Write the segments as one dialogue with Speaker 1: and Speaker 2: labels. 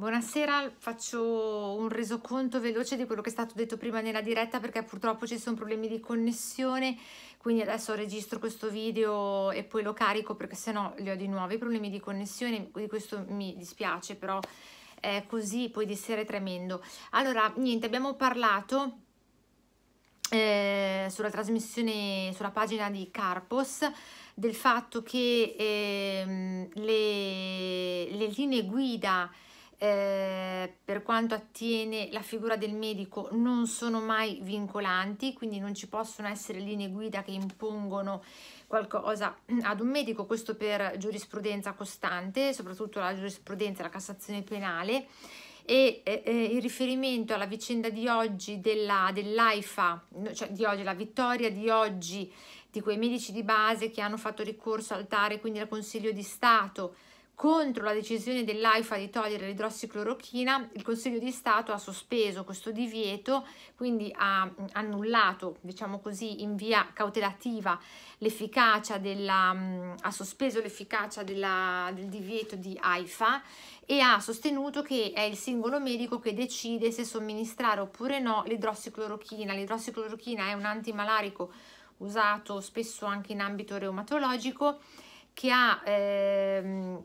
Speaker 1: Buonasera, faccio un resoconto veloce di quello che è stato detto prima nella diretta perché purtroppo ci sono problemi di connessione, quindi adesso registro questo video e poi lo carico perché sennò li ho di nuovo i problemi di connessione, di questo mi dispiace, però è così, poi di sera è tremendo. Allora, niente, abbiamo parlato eh, sulla trasmissione, sulla pagina di Carpos, del fatto che eh, le, le linee guida eh, per quanto attiene la figura del medico non sono mai vincolanti, quindi non ci possono essere linee guida che impongono qualcosa ad un medico, questo per giurisprudenza costante, soprattutto la giurisprudenza e la Cassazione penale e eh, il riferimento alla vicenda di oggi della, dell'AIFA, cioè di oggi, la vittoria di oggi di quei medici di base che hanno fatto ricorso al TARE, quindi al Consiglio di Stato, contro la decisione dell'AIFA di togliere l'idrossiclorochina, il Consiglio di Stato ha sospeso questo divieto, quindi ha mm, annullato, diciamo così, in via cautelativa l'efficacia della, mm, ha sospeso l'efficacia della, del divieto di AIFA e ha sostenuto che è il singolo medico che decide se somministrare oppure no l'idrossiclorochina. L'idrossiclorochina è un antimalarico usato spesso anche in ambito reumatologico che, ha, ehm,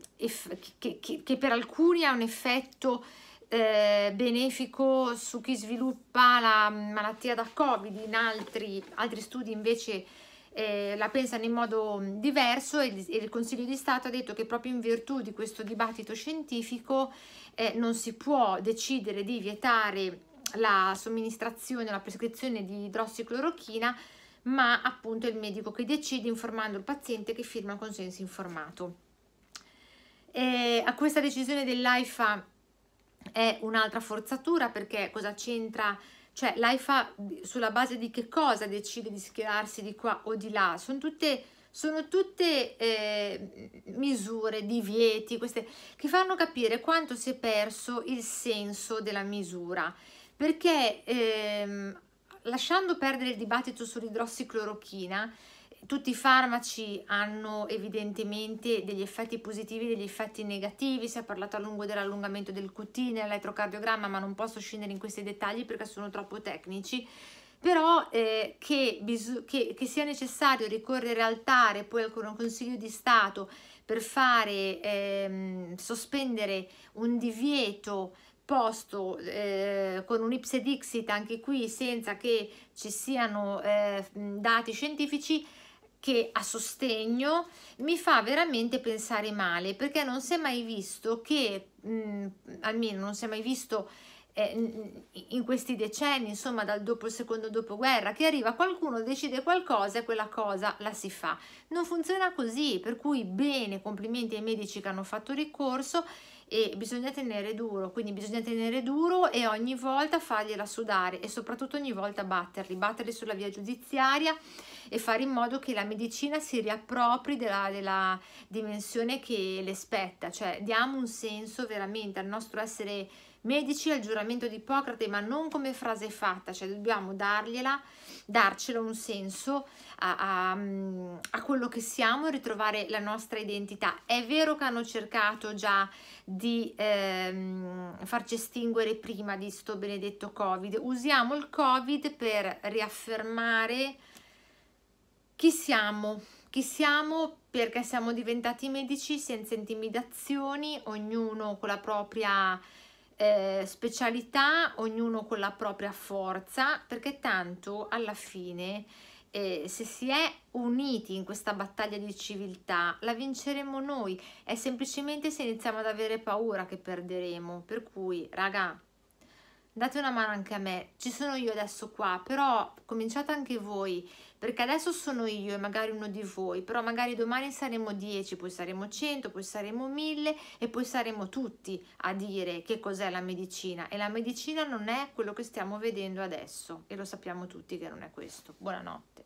Speaker 1: che, che, che per alcuni ha un effetto eh, benefico su chi sviluppa la malattia da Covid, in altri, altri studi invece eh, la pensano in modo diverso e, e, il Consiglio di Stato ha detto che proprio in virtù di questo dibattito scientifico eh, non si può decidere di vietare la somministrazione, la prescrizione di idrossiclorochina ma appunto è il medico che decide informando il paziente che firma un consenso informato. E a questa decisione dell'AIFA è un'altra forzatura perché cosa c'entra? Cioè l'AIFA sulla base di che cosa decide di schierarsi di qua o di là? Sono tutte, sono tutte eh, misure, divieti, queste, che fanno capire quanto si è perso il senso della misura perché ehm, lasciando perdere il dibattito sull'idrossiclorochina, tutti i farmaci hanno evidentemente degli effetti positivi e degli effetti negativi, si è parlato a lungo dell'allungamento del QT nell'elettrocardiogramma, ma non posso scendere in questi dettagli perché sono troppo tecnici, però eh, che, che, che, sia necessario ricorrere al TARE poi al Consiglio di Stato per fare ehm, sospendere un divieto posto eh, con un ipse dixit anche qui senza che ci siano eh, dati scientifici che a sostegno mi fa veramente pensare male perché non si è mai visto che mh, almeno non si è mai visto eh, in questi decenni, insomma, dal dopo il secondo dopoguerra, che arriva qualcuno, decide qualcosa e quella cosa la si fa. Non funziona così, per cui bene, complimenti ai medici che hanno fatto ricorso e bisogna tenere duro, quindi bisogna tenere duro e ogni volta fargliela sudare e soprattutto ogni volta batterli, batterli sulla via giudiziaria e fare in modo che la medicina si riappropri della, della dimensione che le spetta, cioè diamo un senso veramente al nostro essere medici al giuramento di Ippocrate, ma non come frase fatta, cioè dobbiamo dargliela, darcelo un senso a, a, a quello che siamo e ritrovare la nostra identità. È vero che hanno cercato già di di ehm, farci estinguere prima di sto benedetto covid usiamo il covid per riaffermare chi siamo chi siamo perché siamo diventati medici senza intimidazioni ognuno con la propria eh, specialità ognuno con la propria forza perché tanto alla fine eh, se si è uniti in questa battaglia di civiltà, la vinceremo noi. È semplicemente se iniziamo ad avere paura che perderemo. Per cui, raga, date una mano anche a me. Ci sono io adesso qua, però cominciate anche voi, perché adesso sono io e magari uno di voi, però magari domani saremo 10, poi saremo 100, poi saremo 1000 e poi saremo tutti a dire che cos'è la medicina. E la medicina non è quello che stiamo vedendo adesso e lo sappiamo tutti che non è questo. Buonanotte.